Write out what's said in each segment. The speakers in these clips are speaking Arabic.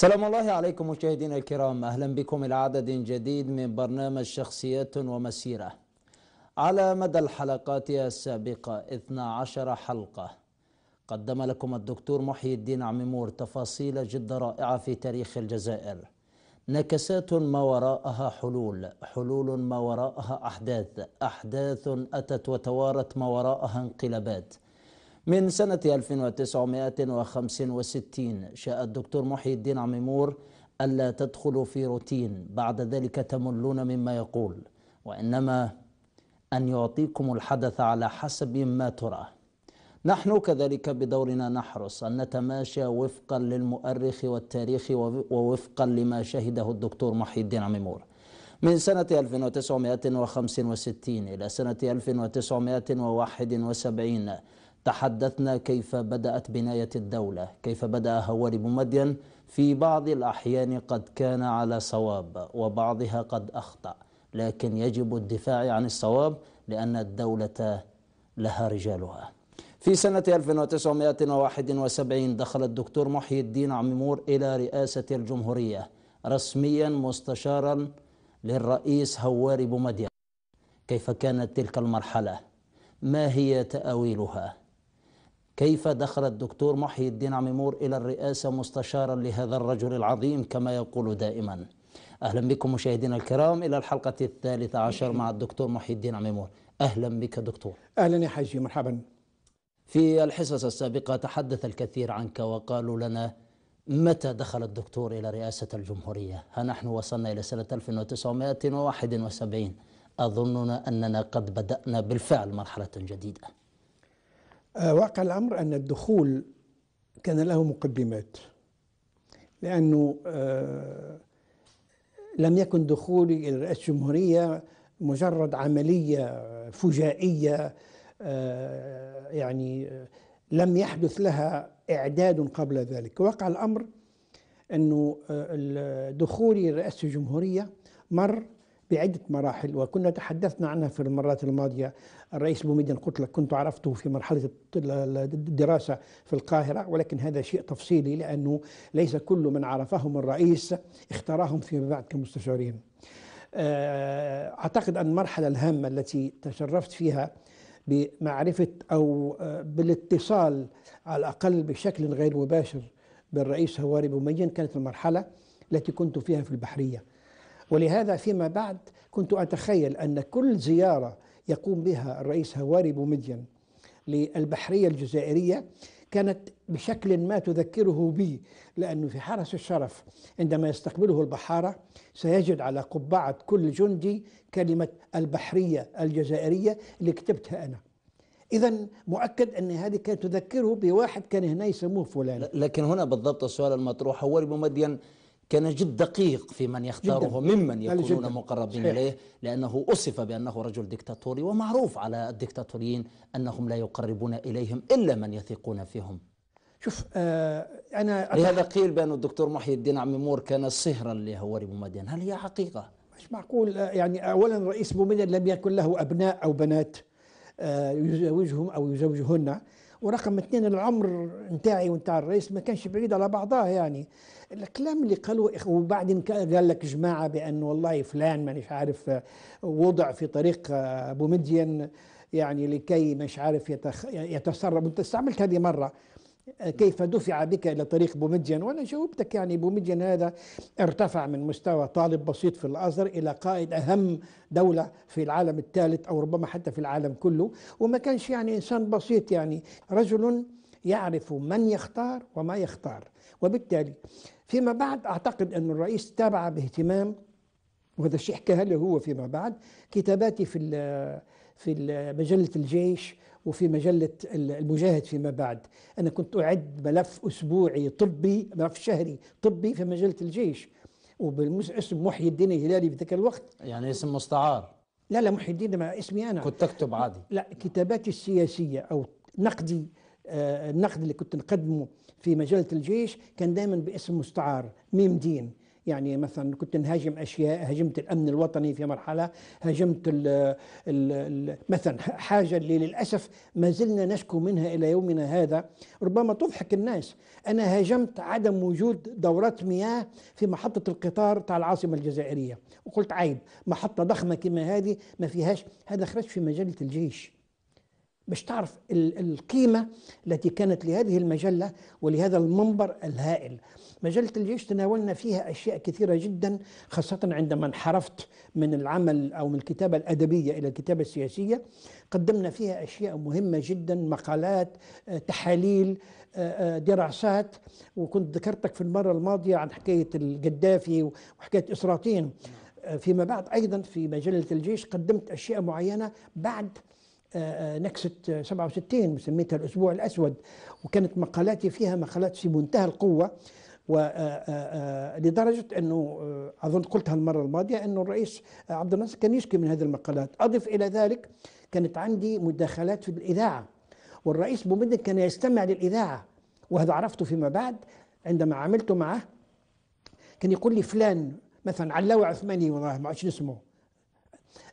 سلام الله عليكم مشاهدينا الكرام اهلا بكم الى عدد جديد من برنامج شخصيات ومسيره على مدى الحلقات السابقه 12 حلقه قدم لكم الدكتور محي الدين عميمور تفاصيل جد رائعه في تاريخ الجزائر نكسات ما وراءها حلول حلول ما وراءها احداث احداث اتت وتوارت ما وراءها انقلابات من سنة 1965 شاء الدكتور محي الدين عميمور ألا تدخلوا في روتين بعد ذلك تملون مما يقول وإنما أن يعطيكم الحدث على حسب ما تراه نحن كذلك بدورنا نحرص أن نتماشى وفقا للمؤرخ والتاريخ ووفقا لما شهده الدكتور محي الدين عميمور من سنة 1965 إلى سنة 1971 تحدثنا كيف بدأت بناية الدولة كيف بدأ هوارب مدين في بعض الأحيان قد كان على صواب وبعضها قد أخطأ لكن يجب الدفاع عن الصواب لأن الدولة لها رجالها في سنة 1971 دخل الدكتور محي الدين عميمور إلى رئاسة الجمهورية رسميا مستشارا للرئيس هواري بومدين كيف كانت تلك المرحلة ما هي تأويلها كيف دخل الدكتور محي الدين عميمور إلى الرئاسة مستشارا لهذا الرجل العظيم كما يقول دائما أهلا بكم مشاهدينا الكرام إلى الحلقة الثالثة عشر مع الدكتور محي الدين عميمور أهلا بك دكتور أهلا يا حاجي مرحبا في الحصص السابقة تحدث الكثير عنك وقالوا لنا متى دخل الدكتور إلى رئاسة الجمهورية ها نحن وصلنا إلى سنة 1971 أظننا أننا قد بدأنا بالفعل مرحلة جديدة آه، واقع الأمر أن الدخول كان له مقدمات لأنه آه، لم يكن دخولي إلى رئاسة الجمهورية مجرد عملية فجائية آه، يعني لم يحدث لها إعداد قبل ذلك وقع الأمر أنه دخولي رئاسة الجمهورية مر بعدة مراحل وكنا تحدثنا عنها في المرات الماضية الرئيس بوميدين قلت لك كنت عرفته في مرحلة الدراسة في القاهرة ولكن هذا شيء تفصيلي لأنه ليس كل من عرفهم الرئيس اختارهم فيما بعد كمستشارين آه، أعتقد أن المرحلة الهامة التي تشرفت فيها بمعرفة أو آه، بالاتصال على الأقل بشكل غير مباشر بالرئيس هواري بومدين كانت المرحلة التي كنت فيها في البحرية ولهذا فيما بعد كنت أتخيل أن كل زيارة يقوم بها الرئيس هواري بومدين للبحرية الجزائرية كانت بشكل ما تذكره بي لأنه في حرس الشرف عندما يستقبله البحارة سيجد على قبعة كل جندي كلمة البحرية الجزائرية اللي كتبتها أنا إذا مؤكد أن هذه كانت تذكره بواحد كان هنا يسموه فلان لكن هنا بالضبط السؤال المطروح هو بومدين كان جد دقيق في من يختاره جداً. ممن يكونون مقربين إليه لأنه أصف بأنه رجل ديكتاتوري ومعروف على الديكتاتوريين أنهم لا يقربون إليهم إلا من يثقون فيهم شوف آه أنا لهذا قيل بأن الدكتور محي الدين عميمور كان صهرا لهواري بومدين هل هي حقيقة؟ مش معقول آه، يعني أولا رئيس بومدين لم يكن له أبناء أو بنات آه يزوجهم أو يزوجهن ورقم اثنين العمر نتاعي ونتاع الرئيس ما كانش بعيد على بعضها يعني الكلام اللي قالوه وبعدين قال لك جماعه بان والله فلان مانيش عارف آه، وضع في طريق آه، ابو مدين يعني لكي مش عارف يتخ... يتسرب انت استعملت هذه مره آه، كيف دفع بك الى طريق بومدين وانا جاوبتك يعني بومدين هذا ارتفع من مستوى طالب بسيط في الازهر الى قائد اهم دوله في العالم الثالث او ربما حتى في العالم كله وما كانش يعني انسان بسيط يعني رجل يعرف من يختار وما يختار وبالتالي فيما بعد أعتقد أن الرئيس تابع باهتمام وهذا الشيء حكاها له هو فيما بعد كتاباتي في في مجلة الجيش وفي مجلة المجاهد فيما بعد أنا كنت أعد ملف أسبوعي طبي ملف شهري طبي في مجلة الجيش وباسم محي الدين الهلالي في ذاك الوقت يعني اسم مستعار لا لا محي الدين ما اسمي أنا كنت تكتب عادي لا كتاباتي السياسية أو نقدي آه، النقد اللي كنت نقدمه في مجله الجيش كان دائما باسم مستعار ميم دين يعني مثلا كنت نهاجم اشياء هاجمت الامن الوطني في مرحله هاجمت الـ الـ الـ مثلا حاجه اللي للاسف ما زلنا نشكو منها الى يومنا هذا ربما تضحك الناس انا هاجمت عدم وجود دورات مياه في محطه القطار تاع العاصمه الجزائريه وقلت عيب محطه ضخمه كما هذه ما فيهاش هذا خرج في مجله الجيش باش تعرف القيمة التي كانت لهذه المجلة ولهذا المنبر الهائل مجلة الجيش تناولنا فيها أشياء كثيرة جدا خاصة عندما انحرفت من العمل أو من الكتابة الأدبية إلى الكتابة السياسية قدمنا فيها أشياء مهمة جدا مقالات آه، تحاليل آه، آه، دراسات وكنت ذكرتك في المرة الماضية عن حكاية القدافي وحكاية إسراطين فيما بعد أيضا في مجلة الجيش قدمت أشياء معينة بعد آه، آه، نكسة آه، 67 وسميتها الأسبوع الأسود وكانت مقالاتي فيها مقالات في منتهى القوة ولدرجة أنه أظن قلتها المرة الماضية أنه الرئيس عبد الناصر كان يشكي من هذه المقالات أضف إلى ذلك كانت عندي مداخلات في الإذاعة والرئيس بومدن كان يستمع للإذاعة وهذا عرفته فيما بعد عندما عملت معه كان يقول لي فلان مثلا علاوي عثماني والله ما اسمه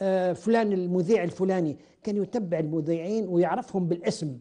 آه، فلان المذيع الفلاني كان يتبع المذيعين ويعرفهم بالاسم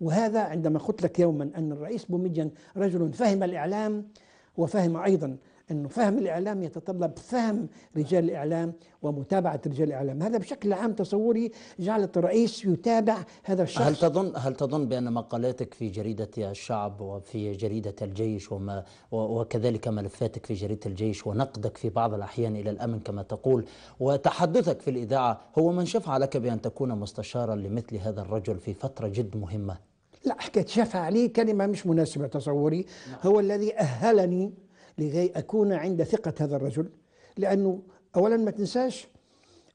وهذا عندما قلت لك يوما أن الرئيس بوميجن رجل فهم الإعلام وفهم أيضا أنه فهم الإعلام يتطلب فهم رجال الإعلام ومتابعة رجال الإعلام هذا بشكل عام تصوري جعلت الرئيس يتابع هذا الشخص هل تظن هل تظن بأن مقالاتك في جريدة الشعب وفي جريدة الجيش وما وكذلك ملفاتك في جريدة الجيش ونقدك في بعض الأحيان إلى الأمن كما تقول وتحدثك في الإذاعة هو من شفع لك بأن تكون مستشارا لمثل هذا الرجل في فترة جد مهمة لا حكاية شفع لي كلمة مش مناسبة تصوري نعم. هو الذي أهلني لكي أكون عند ثقة هذا الرجل لأنه أولا ما تنساش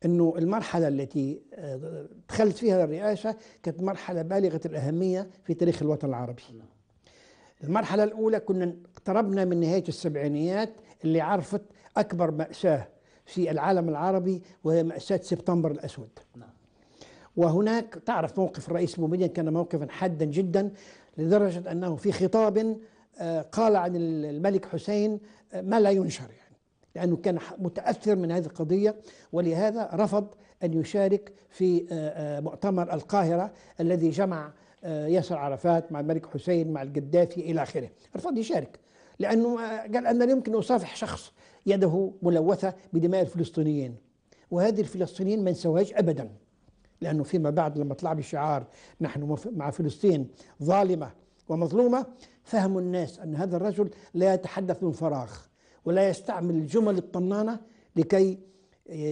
أنه المرحلة التي آه، دخلت فيها الرئاسة كانت مرحلة بالغة الأهمية في تاريخ الوطن العربي المرحلة الأولى كنا اقتربنا من نهاية السبعينيات اللي عرفت أكبر مأساة في العالم العربي وهي مأساة سبتمبر الأسود نعم. وهناك تعرف موقف الرئيس بومدين كان موقفا حادا جدا لدرجة أنه في خطاب آه، قال عن الملك حسين آه، ما لا ينشر يعني لأنه كان متأثر من هذه القضية ولهذا رفض أن يشارك في آه، مؤتمر القاهرة الذي جمع ياسر عرفات مع الملك حسين مع القدافي إلى آخره رفض يشارك لأنه قال أنا لا يمكن أصافح شخص يده ملوثة بدماء الفلسطينيين وهذه الفلسطينيين ما نسوهاش أبدا لأنه فيما بعد لما طلع بشعار نحن مع فلسطين ظالمة ومظلومة فهم الناس أن هذا الرجل لا يتحدث من فراغ ولا يستعمل الجمل الطنانة لكي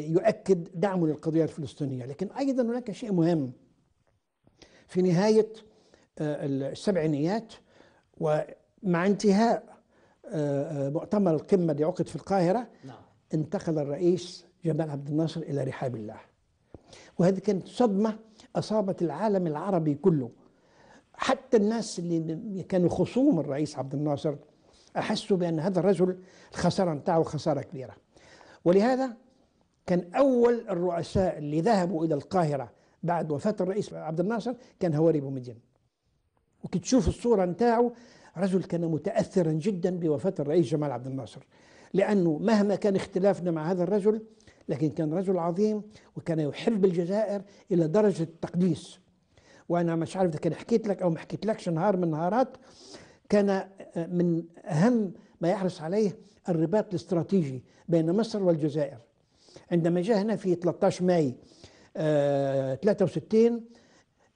يؤكد دعمه للقضية الفلسطينية لكن أيضا هناك شيء مهم في نهاية آه، السبعينيات ومع انتهاء آه، مؤتمر القمة اللي عقد في القاهرة نعم. انتقل الرئيس جمال عبد الناصر إلى رحاب الله وهذه كانت صدمة أصابت العالم العربي كله حتى الناس اللي كانوا خصوم الرئيس عبد الناصر احسوا بان هذا الرجل الخساره نتاعو خساره كبيره ولهذا كان اول الرؤساء اللي ذهبوا الى القاهره بعد وفاه الرئيس عبد الناصر كان هواري بومدين وكي تشوف الصوره نتاعو رجل كان متاثرا جدا بوفاه الرئيس جمال عبد الناصر لانه مهما كان اختلافنا مع هذا الرجل لكن كان رجل عظيم وكان يحب الجزائر الى درجه التقديس وانا مش عارف اذا كان حكيت لك او ما حكيت لكش نهار من النهارات كان آه، من اهم ما يحرص عليه الرباط الاستراتيجي بين مصر والجزائر عندما جاء هنا في 13 ماي 63 آه،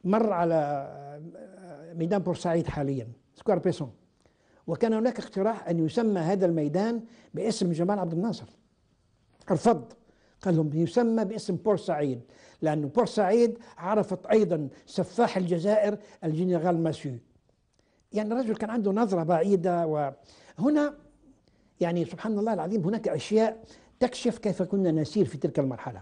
مر على آه، ميدان بورسعيد حاليا سكوار بيسون وكان هناك اقتراح ان يسمى هذا الميدان باسم جمال عبد الناصر رفض قال لهم يسمى باسم بورسعيد لأن بورسعيد عرفت أيضا سفاح الجزائر الجنرال ماسيو يعني الرجل كان عنده نظرة بعيدة وهنا يعني سبحان الله العظيم هناك أشياء تكشف كيف كنا نسير في تلك المرحلة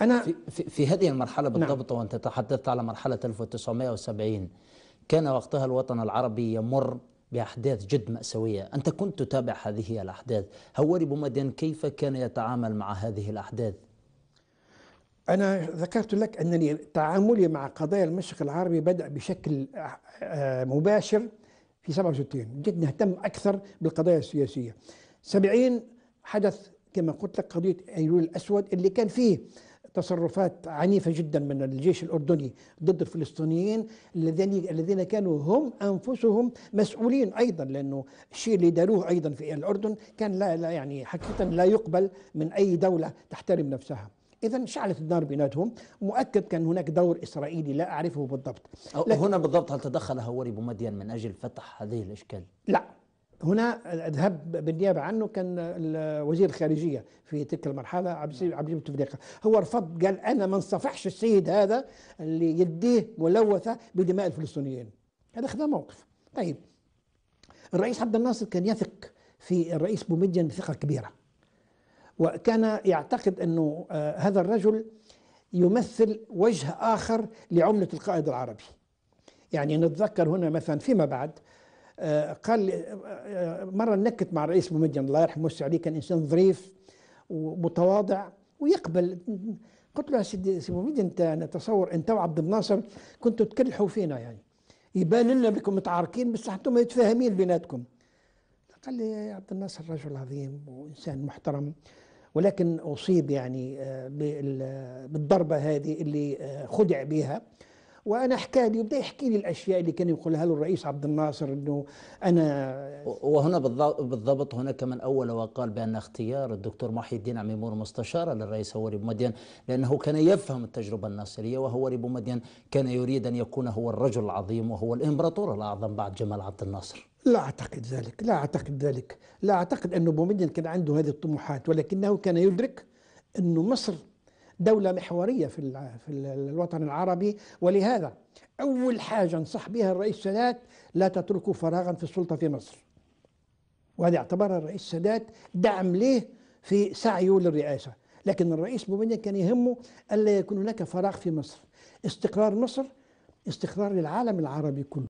أنا في, في, في هذه المرحلة نعم. بالضبط نعم. وأنت تحدثت على مرحلة 1970 كان وقتها الوطن العربي يمر بأحداث جد مأساوية أنت كنت تتابع هذه الأحداث هوري بومدين كيف كان يتعامل مع هذه الأحداث أنا ذكرت لك أنني تعاملي مع قضايا المشرق العربي بدأ بشكل آه، مباشر في 67 جد نهتم أكثر بالقضايا السياسية 70 حدث كما قلت لك قضية أيلول الأسود اللي كان فيه تصرفات عنيفة جدا من الجيش الأردني ضد الفلسطينيين الذين الذين كانوا هم أنفسهم مسؤولين أيضا لأنه الشيء اللي داروه أيضا في الأردن كان لا, لا يعني حقيقة لا يقبل من أي دولة تحترم نفسها اذا شعلت النار بيناتهم مؤكد كان هناك دور اسرائيلي لا اعرفه بالضبط هنا بالضبط هل تدخل هوري بومدين من اجل فتح هذه الاشكال لا هنا ذهب بالنيابه عنه كان وزير الخارجيه في تلك المرحله عبد بوتفليقة هو رفض قال انا ما انصفحش السيد هذا اللي يديه ملوثه بدماء الفلسطينيين هذا خذ موقف طيب الرئيس عبد الناصر كان يثق في الرئيس بومدين ثقه كبيره وكان يعتقد أنه آه، هذا الرجل يمثل وجه آخر لعملة القائد العربي يعني نتذكر هنا مثلا فيما بعد آه، قال آه، مرة نكت مع رئيس بومدين الله يرحمه عليه كان إنسان ظريف ومتواضع ويقبل قلت له سيدي بومدين أنت نتصور أنت وعبد الناصر كنتوا تكلحوا فينا يعني يبان لنا بكم متعاركين بس حتى متفاهمين بيناتكم قال لي يا عبد الناصر رجل عظيم وإنسان محترم ولكن أصيب يعني آه، بالضربة هذه اللي آه، خدع بها وانا حكى لي وبدا يحكي لي الاشياء اللي كان يقولها له الرئيس عبد الناصر انه انا وهنا بالضبط هناك من اول وقال بان اختيار الدكتور محي الدين عميمور مستشارا للرئيس هو ريبو مدين لانه كان يفهم التجربه الناصريه وهو ريبو مدين كان يريد ان يكون هو الرجل العظيم وهو الامبراطور الاعظم بعد جمال عبد الناصر لا أعتقد ذلك لا أعتقد ذلك لا أعتقد أن بومدين كان عنده هذه الطموحات ولكنه كان يدرك أن مصر دولة محورية في في الوطن العربي ولهذا أول حاجة أنصح بها الرئيس السادات لا تتركوا فراغا في السلطة في مصر وهذا اعتبرها الرئيس السادات دعم ليه في سعيه للرئاسة لكن الرئيس بومدين كان يهمه ألا يكون هناك فراغ في مصر استقرار مصر استقرار للعالم العربي كله